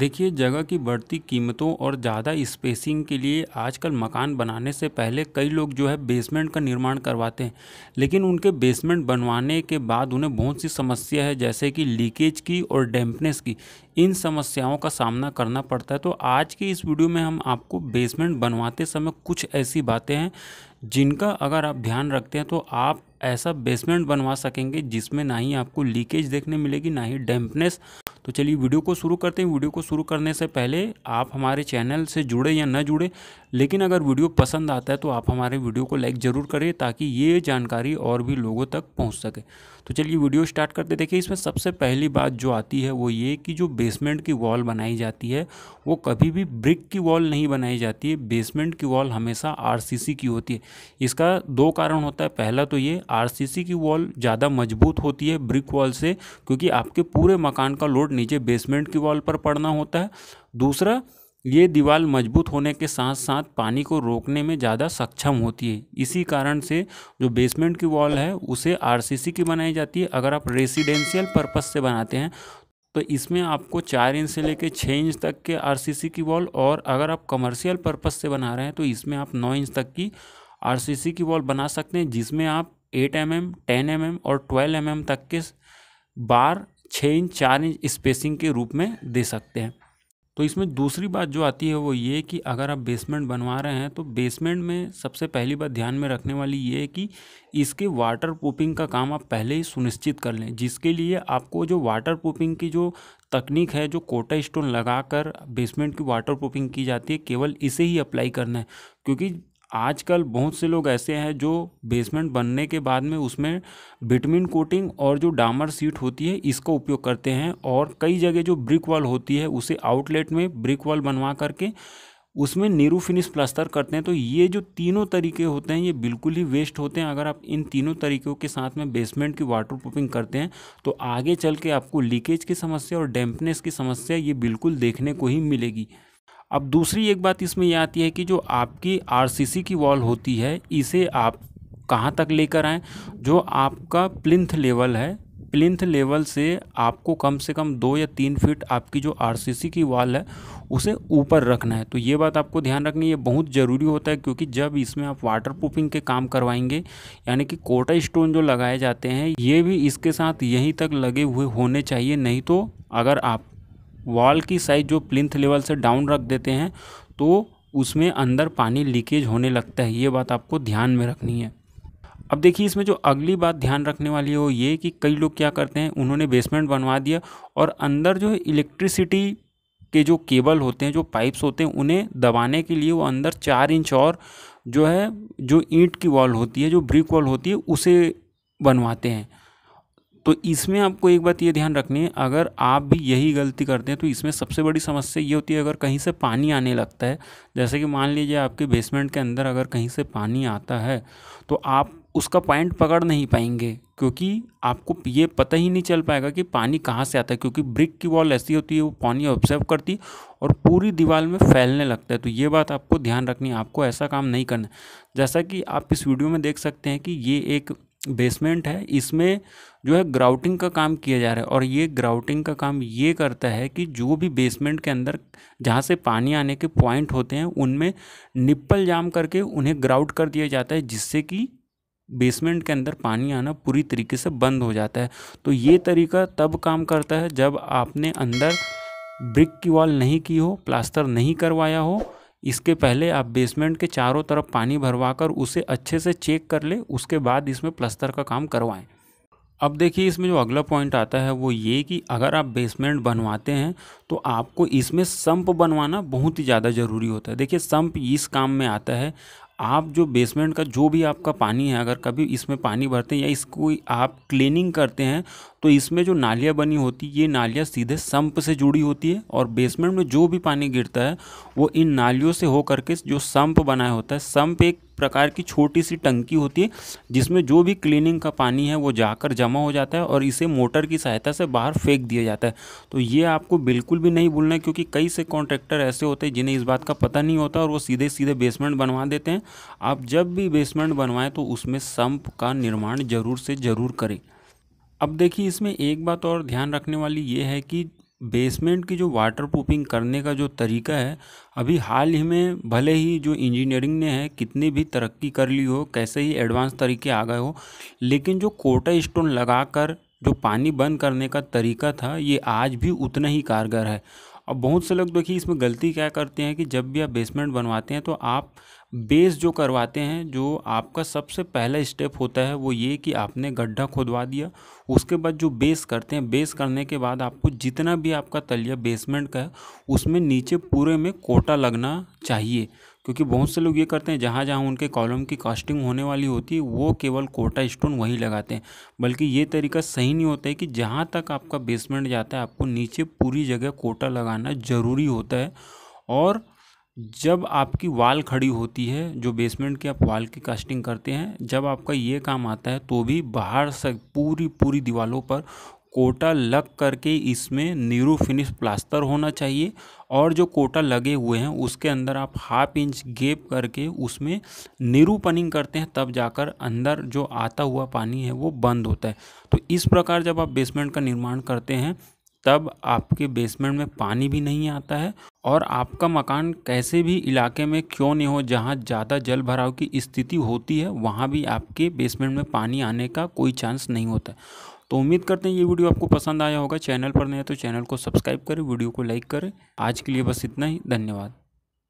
देखिए जगह की बढ़ती कीमतों और ज़्यादा स्पेसिंग के लिए आजकल मकान बनाने से पहले कई लोग जो है बेसमेंट का निर्माण करवाते हैं लेकिन उनके बेसमेंट बनवाने के बाद उन्हें बहुत सी समस्या है जैसे कि लीकेज की और डैम्पनेस की इन समस्याओं का सामना करना पड़ता है तो आज की इस वीडियो में हम आपको बेसमेंट बनवाते समय कुछ ऐसी बातें हैं जिनका अगर आप ध्यान रखते हैं तो आप ऐसा बेसमेंट बनवा सकेंगे जिसमें ना ही आपको लीकेज देखने मिलेगी ना ही डैम्पनेस तो चलिए वीडियो को शुरू करते हैं वीडियो को शुरू करने से पहले आप हमारे चैनल से जुड़े या न जुड़े लेकिन अगर वीडियो पसंद आता है तो आप हमारे वीडियो को लाइक ज़रूर करें ताकि ये जानकारी और भी लोगों तक पहुँच सके तो चलिए वीडियो स्टार्ट करते देखिए इसमें सबसे पहली बात जो आती है वो ये कि जो बेसमेंट की वॉल बनाई जाती है वो कभी भी ब्रिक की वॉल नहीं बनाई जाती है बेसमेंट की वॉल हमेशा आर की होती है इसका दो कारण होता है पहला तो ये आर की वॉल ज़्यादा मजबूत होती है ब्रिक वॉल से क्योंकि आपके पूरे मकान का लोड नीचे बेसमेंट की वॉल पर पड़ना होता है दूसरा ये दीवार मजबूत होने के साथ साथ पानी को रोकने में ज़्यादा सक्षम होती है इसी कारण से जो बेसमेंट की वॉल है उसे आरसीसी की बनाई जाती है अगर आप रेसिडेंशियल पर्पज़ से बनाते हैं तो इसमें आपको चार इंच से लेकर छः इंच तक के आरसीसी की वॉल और अगर आप कमर्शियल पर्पज़ से बना रहे हैं तो इसमें आप नौ इंच तक की आर की वॉल बना सकते हैं जिसमें आप eight M M ten M M और ट्वेल्व एम एम तक के बार छः इंच चार इंच स्पेसिंग के रूप में दे सकते हैं तो इसमें दूसरी बात जो आती है वो ये कि अगर आप बेसमेंट बनवा रहे हैं तो बेसमेंट में सबसे पहली बात ध्यान में रखने वाली ये है कि इसके वाटर प्रूफिंग का काम आप पहले ही सुनिश्चित कर लें जिसके लिए आपको जो वाटर प्रूफिंग की जो तकनीक है जो कोटा स्टोन लगाकर बेसमेंट की वाटर प्रूफिंग की जाती है केवल इसे ही अप्लाई करना है क्योंकि आजकल बहुत से लोग ऐसे हैं जो बेसमेंट बनने के बाद में उसमें बिटमिन कोटिंग और जो डामर सीट होती है इसका उपयोग करते हैं और कई जगह जो ब्रिक वॉल होती है उसे आउटलेट में ब्रिक वॉल बनवा करके उसमें नीरू फिनिश प्लास्टर करते हैं तो ये जो तीनों तरीके होते हैं ये बिल्कुल ही वेस्ट होते हैं अगर आप इन तीनों तरीकों के साथ में बेसमेंट की वाटर प्रूफिंग करते हैं तो आगे चल के आपको लीकेज की समस्या और डैम्पनेस की समस्या ये बिल्कुल देखने को ही मिलेगी अब दूसरी एक बात इसमें यह आती है कि जो आपकी आरसीसी की वॉल होती है इसे आप कहाँ तक लेकर आएँ जो आपका प्लिंथ लेवल है प्लिंथ लेवल से आपको कम से कम दो या तीन फीट आपकी जो आरसीसी की वॉल है उसे ऊपर रखना है तो ये बात आपको ध्यान रखनी है बहुत ज़रूरी होता है क्योंकि जब इसमें आप वाटर प्रूफिंग के काम करवाएंगे यानी कि कोटा स्टोन जो लगाए जाते हैं ये भी इसके साथ यहीं तक लगे हुए होने चाहिए नहीं तो अगर आप वॉल की साइज जो प्लिंथ लेवल से डाउन रख देते हैं तो उसमें अंदर पानी लीकेज होने लगता है ये बात आपको ध्यान में रखनी है अब देखिए इसमें जो अगली बात ध्यान रखने वाली है वो ये कि कई लोग क्या करते हैं उन्होंने बेसमेंट बनवा दिया और अंदर जो है इलेक्ट्रिसिटी के जो केबल होते हैं जो पाइप्स होते हैं उन्हें दबाने के लिए वो अंदर चार इंच और जो है जो ईंट की वॉल होती है जो ब्रिक वॉल होती है उसे बनवाते हैं तो इसमें आपको एक बात ये ध्यान रखनी है अगर आप भी यही गलती करते हैं तो इसमें सबसे बड़ी समस्या ये होती है अगर कहीं से पानी आने लगता है जैसे कि मान लीजिए आपके बेसमेंट के अंदर अगर कहीं से पानी आता है तो आप उसका पॉइंट पकड़ नहीं पाएंगे क्योंकि आपको ये पता ही नहीं चल पाएगा कि पानी कहाँ से आता है क्योंकि ब्रिक की वॉल ऐसी होती है वो पानी ऑब्जर्व करती और पूरी दीवार में फैलने लगता है तो ये बात आपको ध्यान रखनी है आपको ऐसा काम नहीं करना जैसा कि आप इस वीडियो में देख सकते हैं कि ये एक बेसमेंट है इसमें जो है ग्राउटिंग का काम किया जा रहा है और ये ग्राउटिंग का काम ये करता है कि जो भी बेसमेंट के अंदर जहाँ से पानी आने के पॉइंट होते हैं उनमें निप्पल जाम करके उन्हें ग्राउट कर दिया जाता है जिससे कि बेसमेंट के अंदर पानी आना पूरी तरीके से बंद हो जाता है तो ये तरीका तब काम करता है जब आपने अंदर ब्रिक की वॉल नहीं की हो प्लास्टर नहीं करवाया हो इसके पहले आप बेसमेंट के चारों तरफ पानी भरवा कर उसे अच्छे से चेक कर ले उसके बाद इसमें प्लस्तर का काम करवाएं अब देखिए इसमें जो अगला पॉइंट आता है वो ये कि अगर आप बेसमेंट बनवाते हैं तो आपको इसमें संप बनवाना बहुत ही ज़्यादा ज़रूरी होता है देखिए संप इस काम में आता है आप जो बेसमेंट का जो भी आपका पानी है अगर कभी इसमें पानी भरते हैं या इसको आप क्लीनिंग करते हैं तो इसमें जो नालियाँ बनी होती ये नालियाँ सीधे संप से जुड़ी होती है और बेसमेंट में जो भी पानी गिरता है वो इन नालियों से होकर के जो संप बनाया होता है संप एक प्रकार की छोटी सी टंकी होती है जिसमें जो भी क्लीनिंग का पानी है वो जाकर जमा हो जाता है और इसे मोटर की सहायता से बाहर फेंक दिया जाता है तो ये आपको बिल्कुल भी नहीं भूलना है क्योंकि कई से कॉन्ट्रैक्टर ऐसे होते हैं जिन्हें इस बात का पता नहीं होता और वो सीधे सीधे बेसमेंट बनवा देते हैं आप जब भी बेसमेंट बनवाएं तो उसमें संप का निर्माण ज़रूर से ज़रूर करें अब देखिए इसमें एक बात और ध्यान रखने वाली ये है कि बेसमेंट की जो वाटर प्रूफिंग करने का जो तरीका है अभी हाल ही में भले ही जो इंजीनियरिंग ने है कितनी भी तरक्की कर ली हो कैसे ही एडवांस तरीके आ गए हो लेकिन जो कोटा स्टोन लगाकर जो पानी बंद करने का तरीका था ये आज भी उतना ही कारगर है और बहुत से लोग देखिए इसमें गलती क्या करते हैं कि जब भी आप बेसमेंट बनवाते हैं तो आप बेस जो करवाते हैं जो आपका सबसे पहला स्टेप होता है वो ये कि आपने गड्ढा खोदवा दिया उसके बाद जो बेस करते हैं बेस करने के बाद आपको जितना भी आपका तलिया बेसमेंट का है उसमें नीचे पूरे में कोटा लगना चाहिए क्योंकि बहुत से लोग ये करते हैं जहाँ जहाँ उनके कॉलम की कास्टिंग होने वाली होती है वो केवल कोटा स्टोन वहीं लगाते हैं बल्कि ये तरीका सही नहीं होता है कि जहाँ तक आपका बेसमेंट जाता है आपको नीचे पूरी जगह कोटा लगाना ज़रूरी होता है और जब आपकी वाल खड़ी होती है जो बेसमेंट की आप वाल की कास्टिंग करते हैं जब आपका ये काम आता है तो भी बाहर से पूरी पूरी दीवारों पर कोटा लग करके इसमें नीरू फिनिश प्लास्टर होना चाहिए और जो कोटा लगे हुए हैं उसके अंदर आप हाफ इंच गेप करके उसमें नीरू पनिंग करते हैं तब जाकर अंदर जो आता हुआ पानी है वो बंद होता है तो इस प्रकार जब आप बेसमेंट का निर्माण करते हैं तब आपके बेसमेंट में पानी भी नहीं आता है और आपका मकान कैसे भी इलाके में क्यों नहीं हो जहाँ ज़्यादा जल भराव की स्थिति होती है वहाँ भी आपके बेसमेंट में पानी आने का कोई चांस नहीं होता तो उम्मीद करते हैं ये वीडियो आपको पसंद आया होगा चैनल पर नहीं है तो चैनल को सब्सक्राइब करें वीडियो को लाइक करें आज के लिए बस इतना ही धन्यवाद